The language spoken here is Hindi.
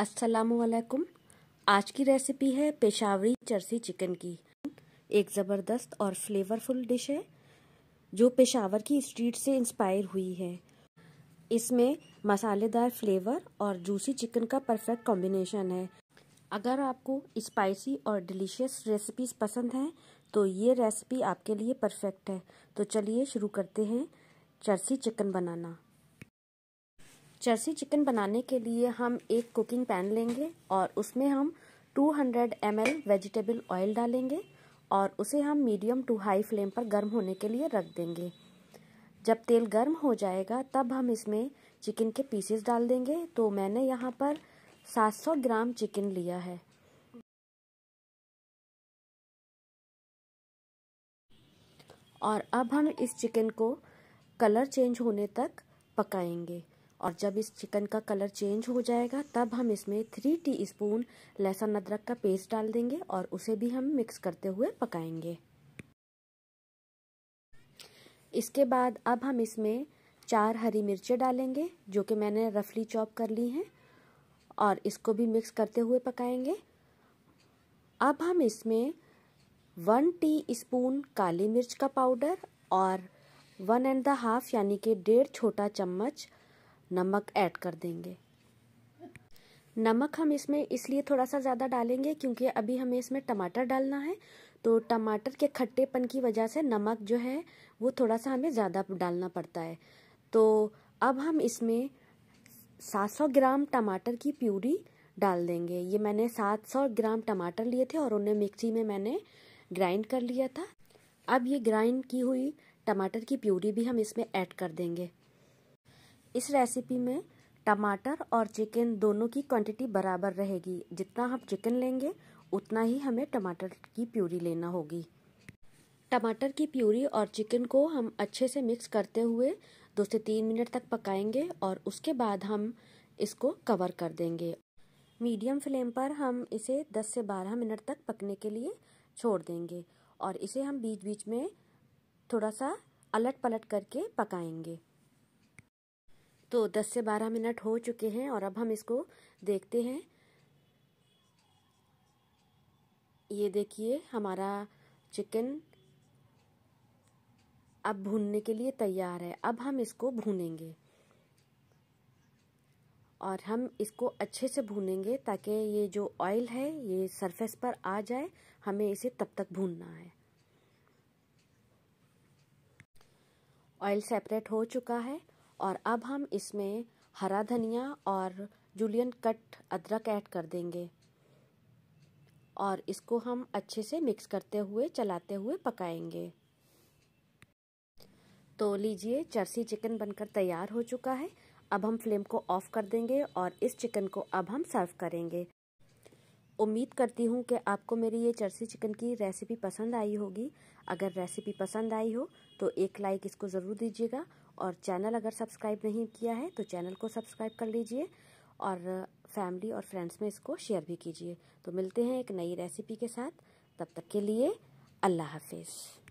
असलकुम आज की रेसिपी है पेशावरी चर्सी चिकन की एक ज़बरदस्त और फ्लेवरफुल डिश है जो पेशावर की स्ट्रीट से इंस्पायर हुई है इसमें मसालेदार फ्लेवर और जूसी चिकन का परफेक्ट कॉम्बिनेशन है अगर आपको स्पाइसी और डिलीशियस रेसिपीज़ पसंद हैं तो ये रेसिपी आपके लिए परफेक्ट है तो चलिए शुरू करते हैं चर्सी चिकन बनाना जर्सी चिकन बनाने के लिए हम एक कुकिंग पैन लेंगे और उसमें हम 200 हंड्रेड वेजिटेबल ऑयल डालेंगे और उसे हम मीडियम टू हाई फ्लेम पर गर्म होने के लिए रख देंगे जब तेल गर्म हो जाएगा तब हम इसमें चिकन के पीसेस डाल देंगे तो मैंने यहाँ पर 700 ग्राम चिकन लिया है और अब हम इस चिकन को कलर चेंज होने तक पकाएंगे और जब इस चिकन का कलर चेंज हो जाएगा तब हम इसमें थ्री टी स्पून लहसुन अदरक का पेस्ट डाल देंगे और उसे भी हम मिक्स करते हुए पकाएंगे इसके बाद अब हम इसमें चार हरी मिर्चें डालेंगे जो कि मैंने रफली चॉप कर ली हैं और इसको भी मिक्स करते हुए पकाएंगे अब हम इसमें वन टी स्पून काली मिर्च का पाउडर और वन एंड द हाफ यानी कि डेढ़ छोटा चम्मच नमक ऐड कर देंगे नमक हम इसमें इसलिए थोड़ा सा ज़्यादा डालेंगे क्योंकि अभी हमें इसमें टमाटर डालना है तो टमाटर के खट्टेपन की वजह से नमक जो है वो थोड़ा सा हमें ज़्यादा डालना पड़ता है तो अब हम इसमें 700 ग्राम टमाटर की प्यूरी डाल देंगे ये मैंने 700 ग्राम टमाटर लिए थे और उन्हें मिक्सी में मैंने ग्राइंड कर लिया था अब ये ग्राइंड की हुई टमाटर की प्यूरी भी हम इसमें ऐड कर देंगे इस रेसिपी में टमाटर और चिकन दोनों की क्वांटिटी बराबर रहेगी जितना हम चिकन लेंगे उतना ही हमें टमाटर की प्यूरी लेना होगी टमाटर की प्यूरी और चिकन को हम अच्छे से मिक्स करते हुए दो से तीन मिनट तक पकाएंगे और उसके बाद हम इसको कवर कर देंगे मीडियम फ्लेम पर हम इसे 10 से 12 मिनट तक पकने के लिए छोड़ देंगे और इसे हम बीच बीच में थोड़ा सा अलट पलट करके पकाएंगे तो 10 से 12 मिनट हो चुके हैं और अब हम इसको देखते हैं ये देखिए हमारा चिकन अब भूनने के लिए तैयार है अब हम इसको भूनेंगे और हम इसको अच्छे से भूनेंगे ताकि ये जो ऑयल है ये सरफेस पर आ जाए हमें इसे तब तक भूनना है ऑयल सेपरेट हो चुका है और अब हम इसमें हरा धनिया और जूलियन कट अदरक ऐड कर देंगे और इसको हम अच्छे से मिक्स करते हुए चलाते हुए पकाएंगे तो लीजिए चर्सी चिकन बनकर तैयार हो चुका है अब हम फ्लेम को ऑफ कर देंगे और इस चिकन को अब हम सर्व करेंगे उम्मीद करती हूँ कि आपको मेरी ये चर्सी चिकन की रेसिपी पसंद आई होगी अगर रेसिपी पसंद आई हो तो एक लाइक इसको ज़रूर दीजिएगा और चैनल अगर सब्सक्राइब नहीं किया है तो चैनल को सब्सक्राइब कर लीजिए और फैमिली और फ्रेंड्स में इसको शेयर भी कीजिए तो मिलते हैं एक नई रेसिपी के साथ तब तक के लिए अल्लाह हाफिज़